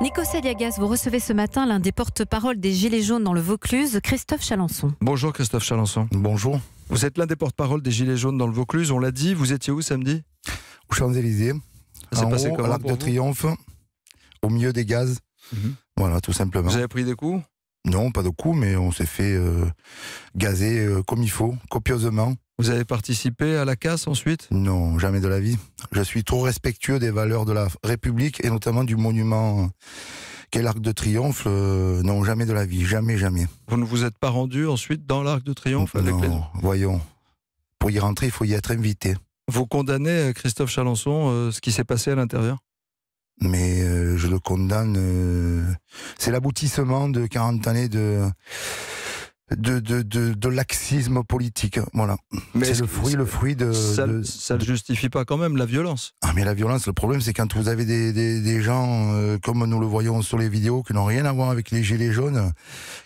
Nico Saliagas, vous recevez ce matin l'un des porte-parole des Gilets jaunes dans le Vaucluse, Christophe Chalençon. Bonjour Christophe Chalençon. Bonjour. Vous êtes l'un des porte-parole des Gilets jaunes dans le Vaucluse, on l'a dit. Vous étiez où samedi Aux Champs-Élysées. C'est passé comme de Triomphe, au milieu des gaz. Mhm. Voilà, tout simplement. Vous avez pris des coups non, pas de coup, mais on s'est fait euh, gazer euh, comme il faut, copieusement. Vous avez participé à la casse ensuite Non, jamais de la vie. Je suis trop respectueux des valeurs de la République et notamment du monument qu'est l'Arc de Triomphe. Euh, non, jamais de la vie, jamais, jamais. Vous ne vous êtes pas rendu ensuite dans l'Arc de Triomphe avec Non, voyons. Pour y rentrer, il faut y être invité. Vous condamnez, Christophe Chalençon, ce qui s'est passé à l'intérieur mais euh, je le condamne. Euh, c'est l'aboutissement de 40 années de de, laxisme politique. Voilà. Mais c'est le fruit, le fruit de. Ça, ne le justifie pas quand même la violence. Ah mais la violence, le problème c'est quand vous avez des, gens euh, comme nous le voyons sur les vidéos qui n'ont rien à voir avec les gilets jaunes,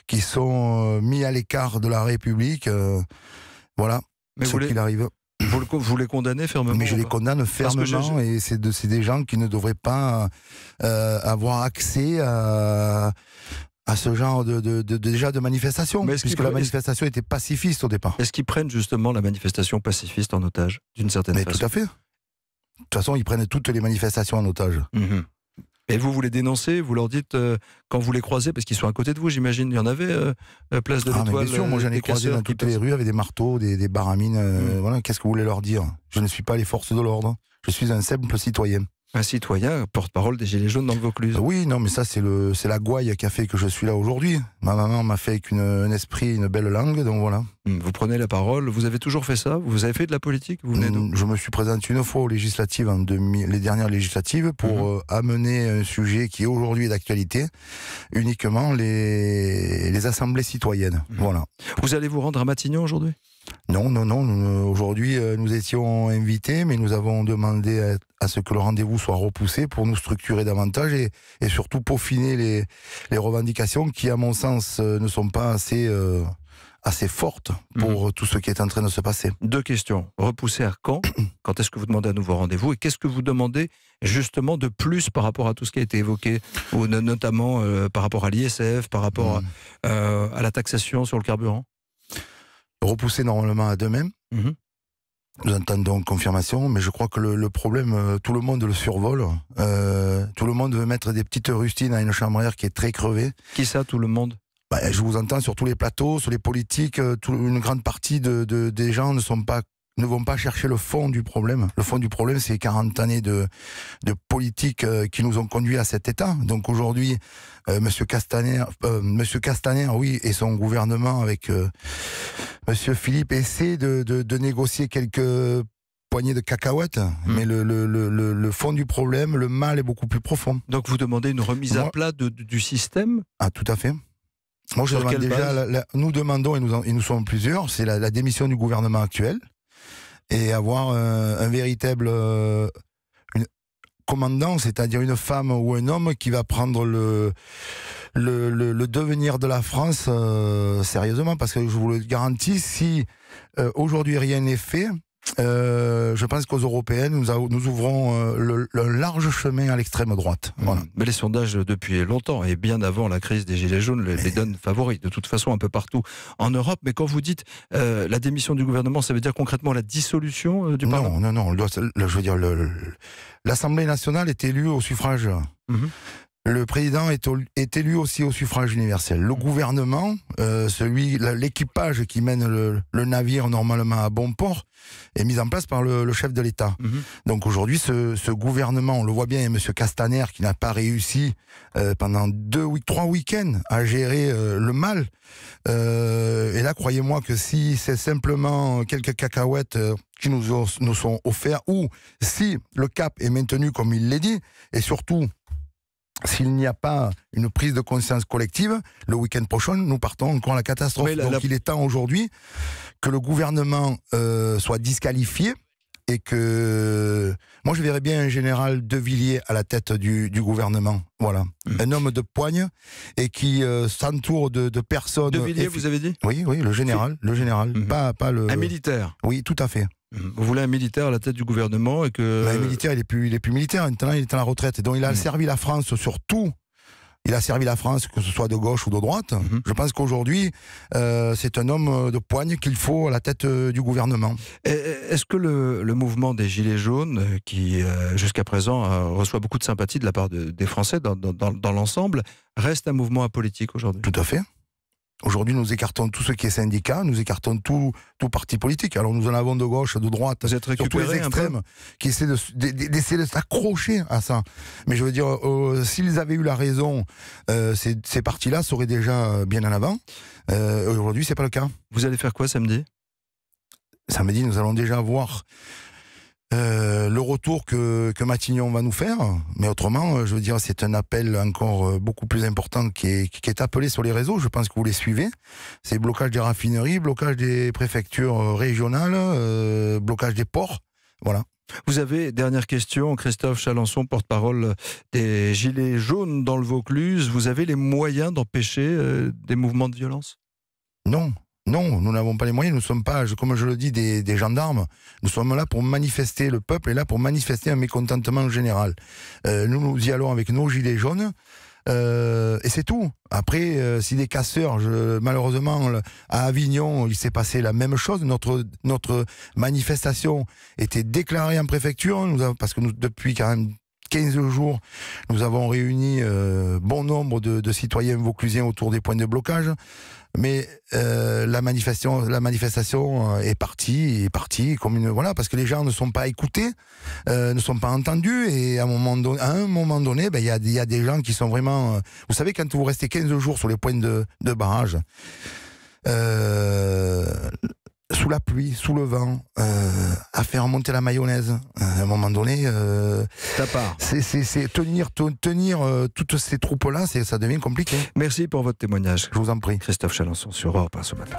qui sont mis à l'écart de la République. voilà. Mais ce qu'il arrive. Vous, les condamnez fermement Mais je les condamne fermement et c'est de, des gens qui ne devraient pas euh, avoir accès à, ce genre de, déjà de manifestation, Mais puisque la manifestation était pacifiste au départ. Est-ce qu'ils prennent justement la manifestation pacifiste en otage, d'une certaine Mais Tout à fait. De toute façon, ils prennent toutes les manifestations en otage. Mmh et vous, vous les dénoncez, vous leur dites euh, quand vous les croisez, parce qu'ils sont à côté de vous, j'imagine, il y en avait, euh, euh, place de ah, l'Étoile. bien sûr, moi j'en ai croisé dans toutes les rues avec des marteaux, des, baramines. Mm. Voilà, qu'est-ce que vous voulez leur dire Je ne suis pas les forces de l'ordre, je suis un simple citoyen un citoyen porte-parole des Gilets jaunes dans le Vaucluse. Ah oui, non, mais ça, c'est le, c'est la gouaille qui a fait que je suis là aujourd'hui. Ma maman m'a fait avec une, un esprit, une belle langue, donc voilà. Hmm, vous prenez la parole, vous avez toujours fait ça Vous avez fait de la politique vous hmm, Je me suis présenté une fois aux législatives, en 2000, les dernières législatives, pour mhm. euh, amener un sujet qui est aujourd'hui d'actualité, uniquement les, les, assemblées citoyennes. Mhm. Voilà. Vous allez vous rendre à Matignon aujourd'hui non, non, non. Euh, aujourd'hui, euh, nous étions invités, mais nous avons demandé à être à ce que le rendez-vous soit repoussé pour nous structurer davantage et, surtout peaufiner les, revendications qui, à mon sens, euh, ne sont pas assez... fortes euh, assez fortes pour mhm. tout ce qui est en train de se passer. Deux questions. Repousser à quand Quand est-ce que vous demandez un nouveau rendez-vous Et qu'est-ce que vous demandez justement de plus par rapport à tout ce qui a été évoqué, ou notamment euh, par rapport à l'ISF, par rapport à, mhm. la taxation sur le carburant Repousser normalement à demain. Nous entendons confirmation, mais je crois que le, problème, euh, tout le monde le survole. Euh, tout le monde veut mettre des petites rustines à une chambre à qui est très crevée. Qui ça, tout le monde bah, je vous entends sur tous les plateaux, sur les politiques, euh, une grande partie de, des gens ne sont pas ne vont pas chercher le fond du problème. Le fond du problème, c'est 40 années de, de politique euh, qui nous ont conduit à cet état. Donc aujourd'hui, M. Euh, Monsieur Castaner, euh, Monsieur Castaner, oui, et son gouvernement avec M. Monsieur Philippe essaient de, de, négocier quelques poignées de cacahuètes, hmm. mais le, le, le, fond du problème, le mal est beaucoup plus profond. Donc vous demandez une remise à plat de, du système Ah, tout à fait. Moi, je demande déjà, nous demandons, et nous, nous sommes plusieurs, c'est la, la, démission du gouvernement actuel et avoir euh, un, véritable euh, commandant, c'est-à-dire une femme ou un homme qui va prendre le, le, devenir de la France euh, sérieusement, parce que je vous le garantis, si aujourd'hui rien n'est fait, euh, je pense qu'aux européennes, nous, nous ouvrons euh, le, large chemin à l'extrême droite. Mmh. Voilà. Mais les sondages, euh, depuis longtemps et bien avant la crise des Gilets jaunes, les, les donnent favoris, de toute façon, un peu partout en Europe. Mais quand vous dites la démission du gouvernement, ça veut dire concrètement la dissolution du Parlement Non, non, non. je veux dire, l'Assemblée nationale est élue au suffrage. Mmh. Le président est, élu aussi au suffrage universel. Le gouvernement, euh, celui, l'équipage qui mène le, navire normalement à bon port, est mis en place par le, chef de l'État. Mhm. Donc aujourd'hui, ce, gouvernement, on le voit bien, M. Castaner, qui n'a pas réussi euh, pendant deux, trois week-ends à gérer euh, le mal. et là, croyez-moi que si c'est simplement quelques cacahuètes qui nous, nous sont offerts, ou si le cap est maintenu comme il l'est dit, et surtout s'il n'y a pas une prise de conscience collective, le week-end prochain, nous partons encore à la catastrophe. Donc il est temps aujourd'hui que le gouvernement euh, soit disqualifié et que moi, je verrais bien un général de Villiers à la tête du, gouvernement. Voilà. Hmm. Un homme de poigne et qui euh, s'entoure de, personnes. De Villiers, vous avez dit Oui, oui, le général. Le général. Hmm. Pas, le. Un militaire Oui, tout à fait. Hmm. Vous voulez un militaire à la tête du gouvernement et que. un militaire, il est plus, il est plus militaire. Maintenant, il est en la retraite. Et donc, il a servi la France sur tout il a servi la France, que ce soit de gauche ou de droite. Mhm. Je pense qu'aujourd'hui, euh, c'est un homme de poigne qu'il faut à la tête euh, du gouvernement. Est-ce que le, mouvement des Gilets jaunes, euh, qui jusqu'à présent reçoit beaucoup de sympathie de la part des Français dans l'ensemble, reste un mouvement apolitique aujourd'hui Tout à fait. Aujourd'hui, nous écartons tout ce qui est syndicat, nous écartons tout, tout parti politique. Alors, nous en avons de gauche, de droite, sur tous les extrêmes, qui essaient de, de s'accrocher à ça. Mais je veux dire, euh, s'ils avaient eu la raison, euh, ces, ces partis-là seraient déjà bien en avant. Euh, Aujourd'hui, c'est pas le cas. Vous allez faire quoi samedi Samedi, nous allons déjà voir euh, le retour que, Matignon va nous faire. Mais autrement, euh, je veux dire, c'est un appel encore euh, beaucoup plus important qui est, appelé sur les réseaux. Je pense que vous les suivez. C'est blocage des raffineries, blocage des préfectures régionales, blocage des ports. Voilà. Vous avez, dernière question, Christophe Chalençon, porte-parole des Gilets jaunes dans le Vaucluse. Vous avez les moyens d'empêcher des mouvements de violence Non, non, nous n'avons pas les moyens, nous ne sommes pas, comme je le dis, des, gendarmes. Nous sommes là pour manifester, le peuple et là pour manifester un mécontentement général. Euh, nous, nous y allons avec nos gilets jaunes. Euh, et c'est tout. Après, euh, si des casseurs, malheureusement, à Avignon, il s'est passé la même chose. Notre, notre manifestation était déclarée en préfecture, parce que depuis quand même 15 jours, nous avons réuni euh, bon nombre de, citoyens vauclusiens autour des points de blocage. Mais euh, la manifestation, la manifestation euh, est partie, est partie comme voilà parce que les gens ne sont pas écoutés, ne sont pas entendus et à un moment donné, à ben, il y, a, des gens qui sont vraiment. vous savez quand vous restez 15 jours sur les points de, de barrage. Euh, sous la pluie, sous le vent, euh, à faire monter la mayonnaise. Euh, à un moment donné, euh, c'est tenir, tenir euh, toutes ces troupes-là, ça devient compliqué. Merci pour votre témoignage. Je vous en prie. Christophe Chalençon sur Europe par ce matin.